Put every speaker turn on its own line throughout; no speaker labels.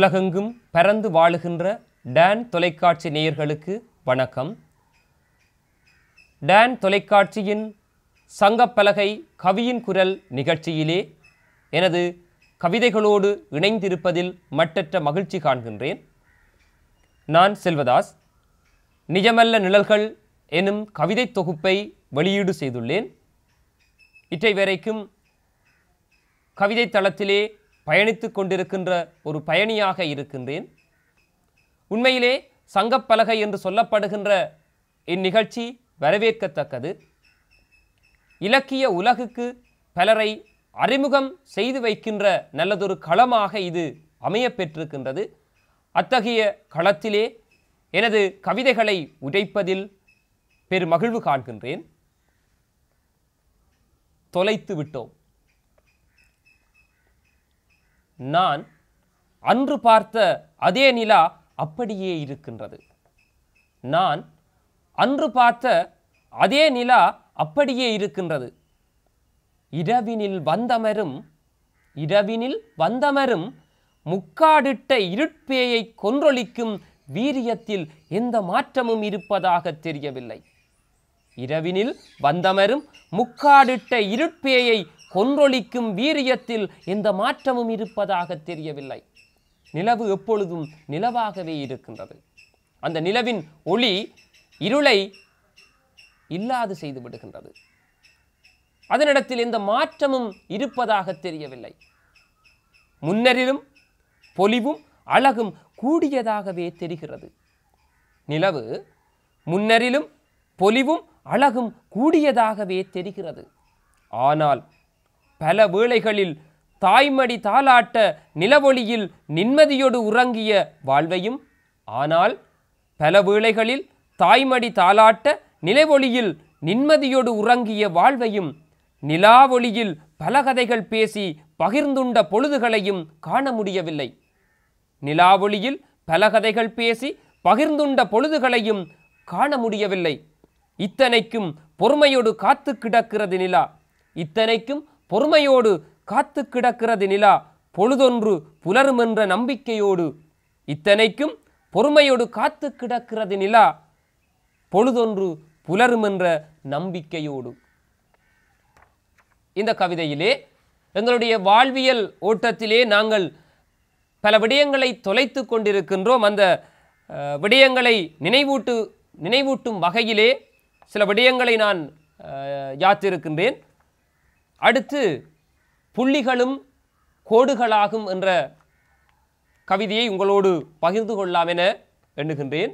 உலகெங்கும் பரந்து வாழுகின்ற டேன் தொலைக்காட்சி நேயர்களுக்கு வணக்கம் டேன் தொலைக்காட்சியின் சங்கப்பலகை கவியின் குரல் நிகழ்ச்சியிலே எனது கவிதைகளோடு இணைந்திருப்பதில் மட்டற்ற மகிழ்ச்சி காண்கின்றேன் நான் செல்வதாஸ் நிஜமல்ல நிழல்கள் எனும் கவிதை தொகுப்பை வெளியீடு செய்துள்ளேன் இட்டை வரைக்கும் கவிதை தளத்திலே பயணித்து கொண்டிருக்கின்ற ஒரு பயணியாக இருக்கின்றேன் உண்மையிலே சங்கப்பலகை என்று சொல்லப்படுகின்ற இந்நிகழ்ச்சி வரவேற்கத்தக்கது இலக்கிய உலகுக்கு பலரை அறிமுகம் செய்து வைக்கின்ற நல்லதொரு களமாக இது அமையப்பெற்றிருக்கின்றது அத்தகைய களத்திலே எனது கவிதைகளை உடைப்பதில் பெருமகிழ்வு காண்கின்றேன் தொலைத்து விட்டோம் நான் அன்று பார்த்த அதே நிலா அப்படியே இருக்கின்றது நான் அன்று பார்த்த அதே நிலா அப்படியே இருக்கின்றது இரவினில் வந்தமரும் இரவினில் வந்தமரும் முக்காடிட்ட இருட்பேயை கொன்றொழிக்கும் வீரியத்தில் எந்த மாற்றமும் இருப்பதாக தெரியவில்லை இரவினில் வந்தமரும் முக்காடிட்ட இருட்பேயை கொன்றொழிக்கும் வீரியத்தில் எந்த மாற்றமும் இருப்பதாக தெரியவில்லை நிலவு எப்பொழுதும் நிலவாகவே இருக்கின்றது அந்த நிலவின் ஒளி இருளை இல்லாது செய்து விடுகின்றது அதனிடத்தில் எந்த மாற்றமும் இருப்பதாக தெரியவில்லை முன்னரிலும் பொலிவும் அழகும் கூடியதாகவே தெரிகிறது நிலவு முன்னரிலும் பொலிவும் அழகும் கூடியதாகவே தெரிகிறது ஆனால் பல வேளைகளில் தாய்மடி தாளாட்ட நிலவொளியில் நிம்மதியோடு உறங்கிய வாழ்வையும் ஆனால் பல வேளைகளில் தாய்மடி தாளாட்ட நிலவொளியில் நிம்மதியோடு உறங்கிய வாழ்வையும் நிலாவொளியில் பல கதைகள் பேசி பகிர்ந்துண்ட பொழுதுகளையும் காண முடியவில்லை நிலாவொளியில் பல கதைகள் பேசி பகிர்ந்துண்ட பொழுதுகளையும் காண முடியவில்லை இத்தனைக்கும் பொறுமையோடு காத்து கிடக்கிறது நிலா இத்தனைக்கும் பொறுமையோடு காத்து கிடக்கிறது நிலா பொழுதொன்று புலருமென்ற நம்பிக்கையோடு இத்தனைக்கும் பொறுமையோடு காத்து கிடக்கிறது நிலா பொழுதொன்று புலருமென்ற நம்பிக்கையோடு இந்த கவிதையிலே எங்களுடைய வாழ்வியல் ஓட்டத்திலே நாங்கள் பல விடயங்களை தொலைத்து கொண்டிருக்கின்றோம் அந்த விடயங்களை நினைவூட்டு நினைவூட்டும் வகையிலே சில விடயங்களை நான் யாத்திருக்கின்றேன் அடுத்து புள்ளிகளும் கோடுகளாகும் என்ற கவிதையை உங்களோடு பகிர்ந்து கொள்ளலாம் என எண்ணுகின்றேன்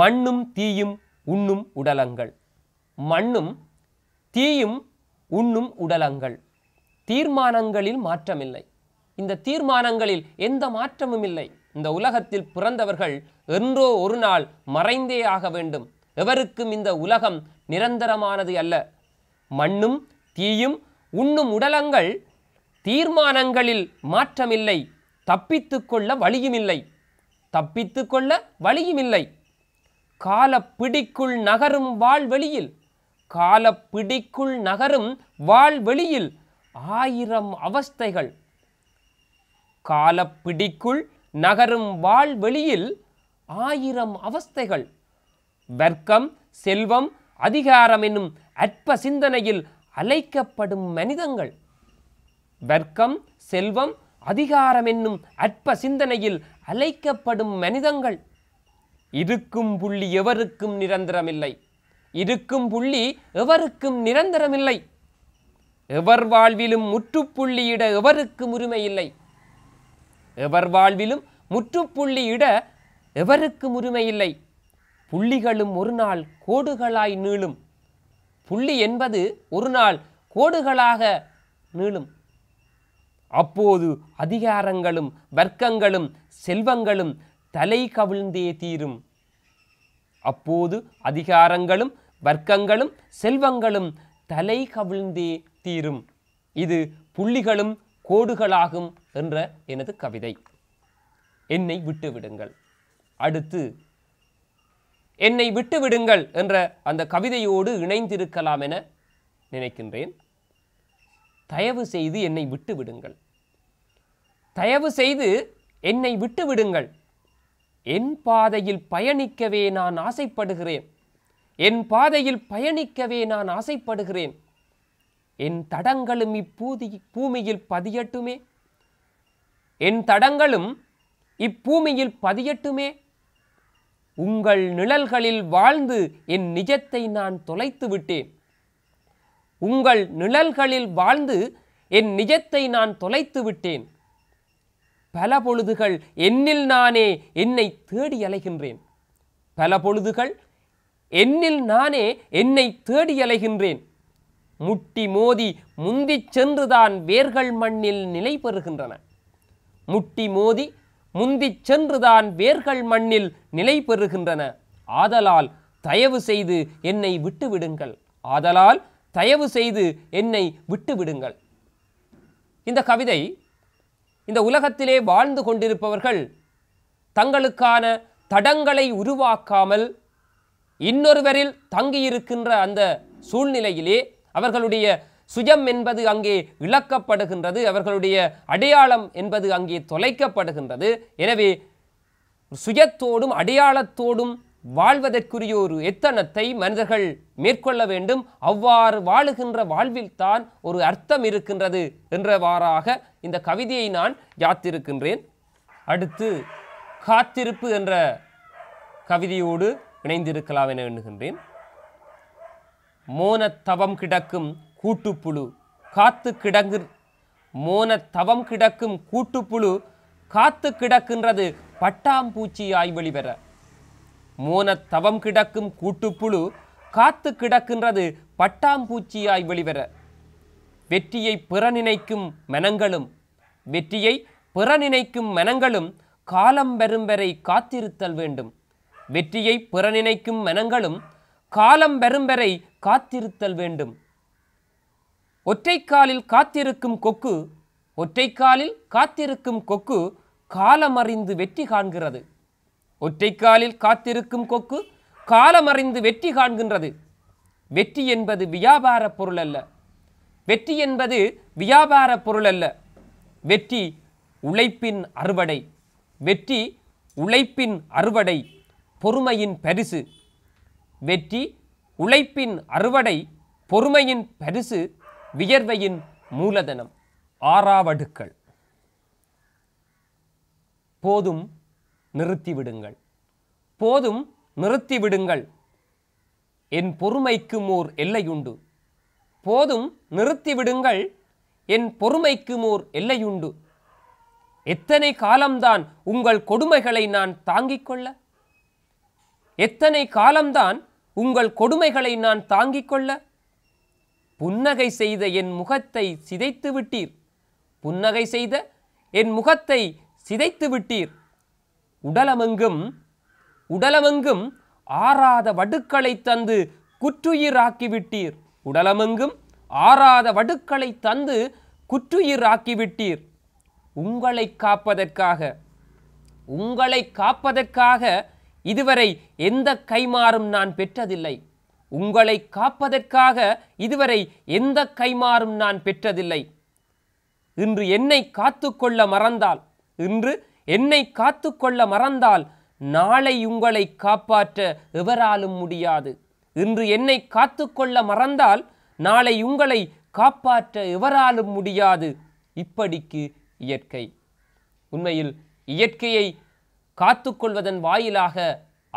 மண்ணும் தீயும் உண்ணும் உடலங்கள் மண்ணும் தீயும் உண்ணும் உடலங்கள் தீர்மானங்களில் மாற்றமில்லை இந்த தீர்மானங்களில் எந்த மாற்றமும் இல்லை இந்த உலகத்தில் பிறந்தவர்கள் என்றோ ஒரு நாள் மறைந்தே ஆக வேண்டும் எவருக்கும் இந்த உலகம் நிரந்தரமானது அல்ல மண்ணும் தீயும் உண்ணும் உடலங்கள் தீர்மானங்களில் மாற்றமில்லை தப்பித்து கொள்ள வழியுமில்லை தப்பித்து கொள்ள வழியுமில்லை காலப்பிடிக்குள் நகரும் வாழ்வெளியில் காலப்பிடிக்குள் நகரும் வாழ்வெளியில் ஆயிரம் அவஸ்தைகள் காலப்பிடிக்குள் நகரும் வாழ்வெளியில் ஆயிரம் அவஸ்தைகள் வர்க்கம் செல்வம் அதிகாரம் என்னும் அற்ப சிந்தனையில் அழைக்கப்படும் மனிதங்கள் வர்க்கம் செல்வம் அதிகாரம் என்னும் அற்ப சிந்தனையில் அழைக்கப்படும் மனிதங்கள் இருக்கும் புள்ளி எவருக்கும் நிரந்தரமில்லை இருக்கும் புள்ளி எவருக்கும் நிரந்தரமில்லை எவர் வாழ்விலும் முற்றுப்புள்ளியிட எவருக்கும் இல்லை எவர் வாழ்விலும் முற்றுப்புள்ளியிட எவருக்கும் இல்லை புள்ளிகளும் ஒரு நாள் கோடுகளாய் நீளும் புள்ளி என்பது ஒரு நாள் கோடுகளாக நீளும் அப்போது அதிகாரங்களும் வர்க்கங்களும் செல்வங்களும் தலை கவிழ்ந்தே தீரும் அப்போது அதிகாரங்களும் வர்க்கங்களும் செல்வங்களும் தலை கவிழ்ந்தே தீரும் இது புள்ளிகளும் கோடுகளாகும் என்ற எனது கவிதை என்னை விட்டுவிடுங்கள் அடுத்து என்னை விட்டுவிடுங்கள் என்ற அந்த கவிதையோடு இணைந்திருக்கலாம் என நினைக்கின்றேன் தயவு செய்து என்னை விட்டு விடுங்கள் தயவு செய்து என்னை விட்டு விடுங்கள் என் பாதையில் பயணிக்கவே நான் ஆசைப்படுகிறேன் என் பாதையில் பயணிக்கவே நான் ஆசைப்படுகிறேன் என் தடங்களும் இப்பூதி பூமியில் பதியட்டுமே என் தடங்களும் இப்பூமியில் பதியட்டுமே உங்கள் நிழல்களில் வாழ்ந்து என் நிஜத்தை நான் தொலைத்து விட்டேன் உங்கள் நிழல்களில் வாழ்ந்து என் நிஜத்தை நான் தொலைத்து விட்டேன் பல பொழுதுகள் என்னில் நானே என்னை தேடி அலைகின்றேன் பல பொழுதுகள் என்னில் நானே என்னை தேடி அலைகின்றேன் முட்டி மோதி முந்திச் சென்றுதான் வேர்கள் மண்ணில் நிலை பெறுகின்றன முட்டி மோதி முந்திச் சென்றுதான் வேர்கள் மண்ணில் நிலை பெறுகின்றன ஆதலால் தயவு செய்து என்னை விட்டுவிடுங்கள் ஆதலால் தயவு செய்து என்னை விட்டுவிடுங்கள் இந்த கவிதை இந்த உலகத்திலே வாழ்ந்து கொண்டிருப்பவர்கள் தங்களுக்கான தடங்களை உருவாக்காமல் இன்னொருவரில் தங்கியிருக்கின்ற அந்த சூழ்நிலையிலே அவர்களுடைய சுயம் என்பது அங்கே இழக்கப்படுகின்றது அவர்களுடைய அடையாளம் என்பது அங்கே தொலைக்கப்படுகின்றது எனவே சுயத்தோடும் அடையாளத்தோடும் வாழ்வதற்குரிய ஒரு எத்தனத்தை மனிதர்கள் மேற்கொள்ள வேண்டும் அவ்வாறு வாழுகின்ற வாழ்வில்தான் ஒரு அர்த்தம் இருக்கின்றது என்றவாறாக இந்த கவிதையை நான் யாத்திருக்கின்றேன் அடுத்து காத்திருப்பு என்ற கவிதையோடு இணைந்திருக்கலாம் என எண்ணுகின்றேன் மோனத்தவம் கிடக்கும் கூட்டுப்புழு காத்து கிடங்கு மோன தவம் கிடக்கும் கூட்டுப்புழு காத்து கிடக்கின்றது பட்டாம்பூச்சியாய் வெளிவர மோன தவம் கிடக்கும் கூட்டுப்புழு காத்து கிடக்கின்றது பட்டாம்பூச்சியாய் வெளிவர வெற்றியை பெற நினைக்கும் மனங்களும் வெற்றியை பிற நினைக்கும் மனங்களும் காலம் வரும் வரை காத்திருத்தல் வேண்டும் வெற்றியை பிற நினைக்கும் மனங்களும் காலம் வரும் வரை காத்திருத்தல் வேண்டும் ஒற்றைக்காலில் காத்திருக்கும் கொக்கு ஒற்றைக்காலில் காத்திருக்கும் கொக்கு காலமறிந்து வெற்றி காண்கிறது ஒற்றைக்காலில் காத்திருக்கும் கொக்கு காலமறிந்து வெற்றி காண்கின்றது வெற்றி என்பது வியாபார பொருள் அல்ல வெற்றி என்பது வியாபார பொருள் அல்ல வெற்றி உழைப்பின் அறுவடை வெற்றி உழைப்பின் அறுவடை பொறுமையின் பரிசு வெற்றி உழைப்பின் அறுவடை பொறுமையின் பரிசு வியர்வையின் மூலதனம் ஆறாவடுக்கள் போதும் நிறுத்திவிடுங்கள் போதும் நிறுத்திவிடுங்கள் என் பொறுமைக்கும் ஓர் எல்லையுண்டு போதும் நிறுத்திவிடுங்கள் என் பொறுமைக்கும் ஓர் எல்லையுண்டு எத்தனை காலம்தான் உங்கள் கொடுமைகளை நான் தாங்கிக் கொள்ள எத்தனை காலம்தான் உங்கள் கொடுமைகளை நான் தாங்கிக் கொள்ள புன்னகை செய்த என் முகத்தை சிதைத்து விட்டீர் புன்னகை செய்த என் முகத்தை சிதைத்து விட்டீர் உடலமெங்கும் உடலமெங்கும் ஆறாத வடுக்களை தந்து குற்றுயிராக்கிவிட்டீர் உடலமெங்கும் ஆறாத வடுக்களை தந்து குற்றுயிராக்கிவிட்டீர் உங்களை காப்பதற்காக உங்களை காப்பதற்காக இதுவரை எந்த கைமாறும் நான் பெற்றதில்லை உங்களை காப்பதற்காக இதுவரை எந்த கைமாறும் நான் பெற்றதில்லை இன்று என்னை காத்து கொள்ள மறந்தால் இன்று என்னை காத்து கொள்ள மறந்தால் நாளை உங்களை காப்பாற்ற எவராலும் முடியாது இன்று என்னை காத்து கொள்ள மறந்தால் நாளை உங்களை காப்பாற்ற எவராலும் முடியாது இப்படிக்கு இயற்கை உண்மையில் இயற்கையை காத்துக்கொள்வதன் வாயிலாக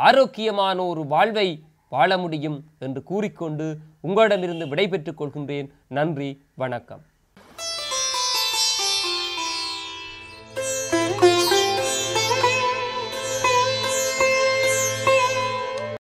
ஆரோக்கியமான ஒரு வாழ்வை வாழ முடியும் என்று கூறிக்கொண்டு உங்களிடமிருந்து விடைபெற்றுக் கொள்கின்றேன் நன்றி வணக்கம்